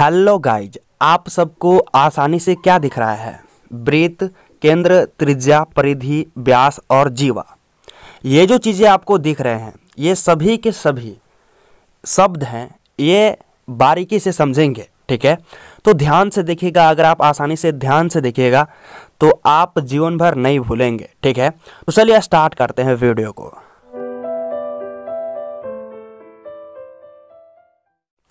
hello guys आप सबको आसानी से क्या दिख रहा है वृत्त केंद्र त्रिज्या परिधि व्यास और जीवा ये जो चीज़ें आपको दिख रहे हैं ये सभी के सभी शब्द हैं ये बारीकी से समझेंगे ठीक है तो ध्यान से देखिएगा अगर आप आसानी से ध्यान से देखिएगा तो आप जीवन भर नहीं भूलेंगे ठीक है तो चलिए स्टार्ट करते हैं वीडियो को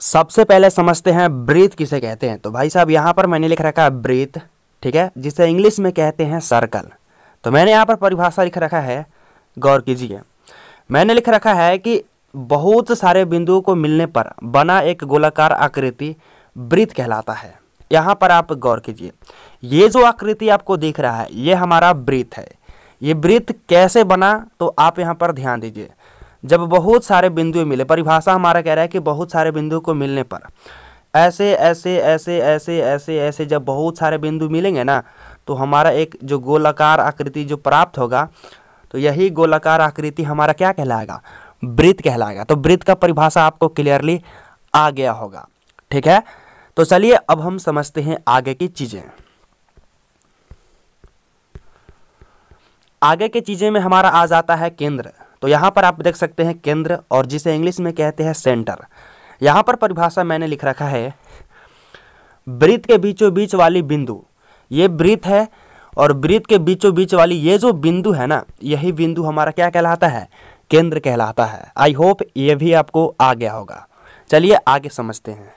सबसे पहले समझते हैं ब्रीथ किसे कहते हैं तो भाई साहब यहाँ पर मैंने लिख रखा है ब्रीथ ठीक है जिसे इंग्लिश में कहते हैं सर्कल तो मैंने यहाँ पर परिभाषा लिख रखा है गौर कीजिए मैंने लिख रखा है कि बहुत सारे बिंदुओं को मिलने पर बना एक गोलाकार आकृति ब्रीथ कहलाता है यहाँ पर आप गौर कीजिए ये जो आकृति आपको दिख रहा है ये हमारा ब्रीथ है ये ब्रीथ कैसे बना तो आप यहाँ पर ध्यान दीजिए जब बहुत सारे बिंदु मिले परिभाषा हमारा कह रहा है कि बहुत सारे बिंदु को मिलने पर ऐसे ऐसे ऐसे ऐसे ऐसे ऐसे जब बहुत सारे बिंदु मिलेंगे ना तो हमारा एक जो गोलाकार आकृति जो प्राप्त होगा तो यही गोलाकार आकृति हमारा क्या कहलाएगा वृत्त कहलाएगा तो वृत्त का परिभाषा आपको क्लियरली आ गया होगा ठीक है तो चलिए अब हम समझते हैं आगे की चीज़ें आगे की चीज़ें में हमारा आ जाता है केंद्र तो यहाँ पर आप देख सकते हैं केंद्र और जिसे इंग्लिश में कहते हैं सेंटर यहाँ पर परिभाषा मैंने लिख रखा है वृत्त के बीचों बीच वाली बिंदु ये वृत्त है और वृत्त के बीचों बीच वाली ये जो बिंदु है ना यही बिंदु हमारा क्या कहलाता है केंद्र कहलाता है आई होप ये भी आपको आ गया होगा चलिए आगे समझते हैं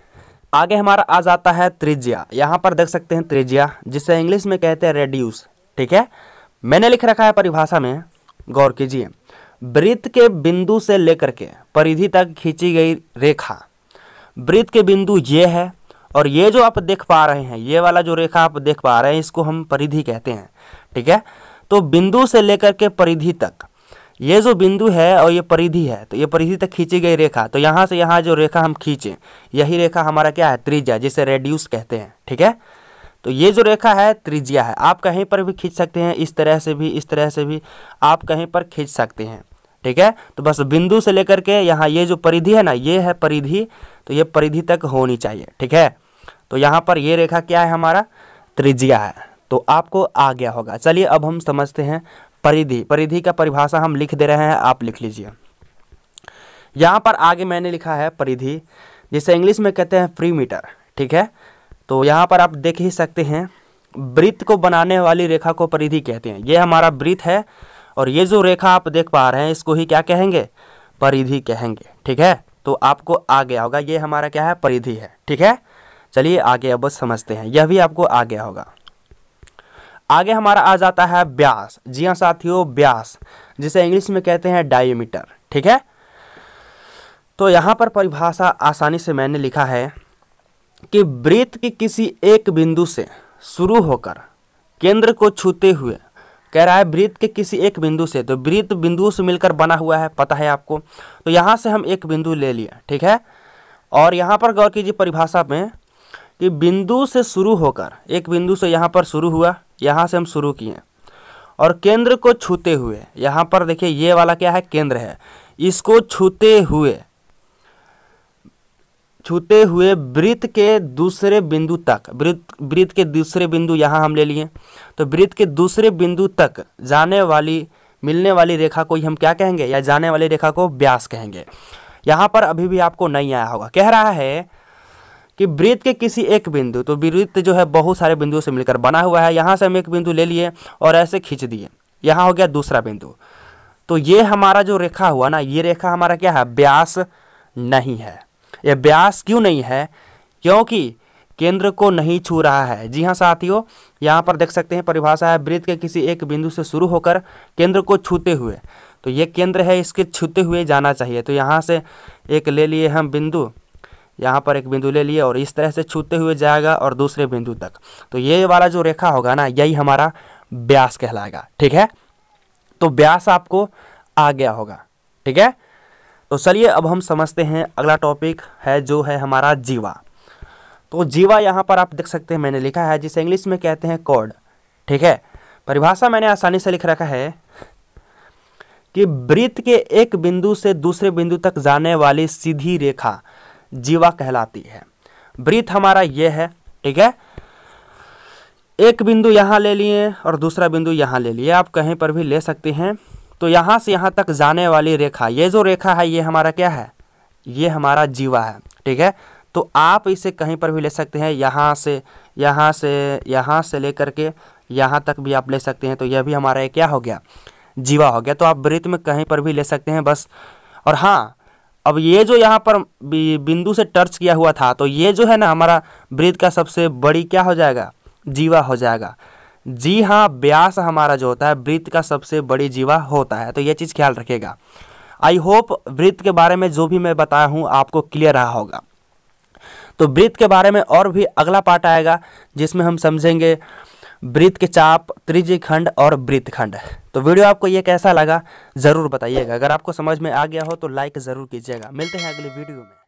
आगे हमारा आ जाता है त्रिज्या यहाँ पर देख सकते हैं त्रिज्या जिसे इंग्लिश में कहते हैं रेड्यूस ठीक है मैंने लिख रखा है परिभाषा में गौर कीजिए वृत्त के बिंदु से लेकर के परिधि तक खींची गई रेखा वृत्त के बिंदु ये है और ये जो आप देख पा रहे हैं ये वाला जो रेखा आप देख पा रहे हैं इसको हम परिधि कहते हैं ठीक है तो बिंदु से लेकर के परिधि तक ये जो बिंदु है और ये परिधि है तो ये परिधि तक खींची गई रेखा तो यहाँ से यहाँ जो रेखा हम खींचें यही रेखा हमारा क्या है त्रिज्या जिसे रेड्यूस कहते हैं ठीक है तो ये जो रेखा है त्रिज्या है आप कहीं पर भी खींच सकते हैं इस तरह से भी इस तरह से भी आप कहीं पर खींच सकते हैं ठीक है तो बस बिंदु से लेकर के यहाँ ये जो परिधि है ना ये है परिधि तो ये परिधि तक होनी चाहिए ठीक है तो यहाँ पर ये रेखा क्या है हमारा त्रिज्या है तो आपको आ गया होगा चलिए अब हम समझते हैं परिधि परिधि का परिभाषा हम लिख दे रहे हैं आप लिख लीजिए यहाँ पर आगे मैंने लिखा है परिधि जिसे इंग्लिश में कहते हैं फ्री मीटर ठीक है तो यहाँ पर आप देख ही सकते हैं वृत्त को बनाने वाली रेखा को परिधि कहते हैं ये हमारा वृत्त है और ये जो रेखा आप देख पा रहे हैं इसको ही क्या कहेंगे परिधि कहेंगे ठीक है तो आपको आ गया होगा ये हमारा क्या है परिधि है ठीक है चलिए आगे अब समझते हैं यह भी आपको आ गया होगा आगे हमारा आ जाता है ब्यास जी हाँ साथियों ब्यास जिसे इंग्लिश में कहते हैं डायोमीटर ठीक है तो यहाँ पर परिभाषा आसानी से मैंने लिखा है कि वृत्त के किसी एक बिंदु से शुरू होकर केंद्र को छूते हुए कह रहा है वृत्त के किसी एक बिंदु से तो वृत्त बिंदु से मिलकर बना हुआ है पता है आपको तो यहाँ से हम एक बिंदु ले लिया ठीक है और यहाँ पर गौर कीजिए परिभाषा में कि बिंदु से शुरू होकर एक बिंदु से यहाँ पर शुरू हुआ यहाँ से हम शुरू किए और केंद्र को छूते हुए यहाँ पर देखिए ये वाला क्या है केंद्र है इसको छूते हुए छूते हुए वृत्त के दूसरे बिंदु तक वृत्त वृत्त के दूसरे बिंदु यहाँ हम ले लिए तो वृत्त के दूसरे बिंदु तक जाने वाली मिलने वाली रेखा को ही हम क्या कहेंगे या जाने वाली रेखा को व्यास कहेंगे यहाँ पर अभी भी आपको नहीं आया होगा कह रहा है कि वृत्त के किसी एक बिंदु तो वृत्त जो है बहुत सारे बिंदुओं से मिलकर बना हुआ है यहाँ से हम एक बिंदु ले लिए और ऐसे खींच दिए यहाँ हो गया दूसरा बिंदु तो ये हमारा जो रेखा हुआ ना ये रेखा हमारा क्या है व्यास नहीं है यह ब्यास क्यों नहीं है क्योंकि केंद्र को नहीं छू रहा है जी हाँ साथियों यहाँ पर देख सकते हैं परिभाषा है वृत्त के किसी एक बिंदु से शुरू होकर केंद्र को छूते हुए तो ये केंद्र है इसके छूते हुए जाना चाहिए तो यहाँ से एक ले लिए हम बिंदु यहाँ पर एक बिंदु ले लिए और इस तरह से छूते हुए जाएगा और दूसरे बिंदु तक तो ये वाला जो रेखा होगा ना यही हमारा ब्यास कहलाएगा ठीक है तो ब्यास आपको आ गया होगा ठीक है तो चलिए अब हम समझते हैं अगला टॉपिक है जो है हमारा जीवा तो जीवा यहाँ पर आप देख सकते हैं मैंने लिखा है जिसे इंग्लिश में कहते हैं कॉर्ड ठीक है परिभाषा मैंने आसानी से लिख रखा है कि वृत्त के एक बिंदु से दूसरे बिंदु तक जाने वाली सीधी रेखा जीवा कहलाती है वृत्त हमारा ये है ठीक है एक बिंदु यहाँ ले लिए और दूसरा बिंदु यहाँ ले लिए आप कहीं पर भी ले सकते हैं तो यहाँ से यहाँ तक जाने वाली रेखा ये जो रेखा है ये हमारा क्या है ये हमारा जीवा है ठीक है तो आप इसे कहीं पर भी ले सकते हैं यहाँ से यहाँ से यहाँ से लेकर के यहाँ तक भी आप ले सकते हैं तो यह भी हमारा क्या हो गया जीवा हो गया तो आप वृत्त में कहीं पर भी ले सकते हैं बस और हाँ अब ये जो यहाँ पर बिंदु से टर्च किया हुआ था तो ये जो है ना हमारा वृत्त का सबसे बड़ी क्या हो जाएगा जीवा हो जाएगा जी हाँ ब्यास हमारा जो होता है वृत्त का सबसे बड़ी जीवा होता है तो ये चीज़ ख्याल रखेगा आई होप वृत्त के बारे में जो भी मैं बताया हूँ आपको क्लियर रहा होगा तो वृत्त के बारे में और भी अगला पार्ट आएगा जिसमें हम समझेंगे वृत्त के चाप त्रिजी खंड और वृत्त खंड तो वीडियो आपको ये कैसा लगा ज़रूर बताइएगा अगर आपको समझ में आ गया हो तो लाइक ज़रूर कीजिएगा मिलते हैं अगले वीडियो में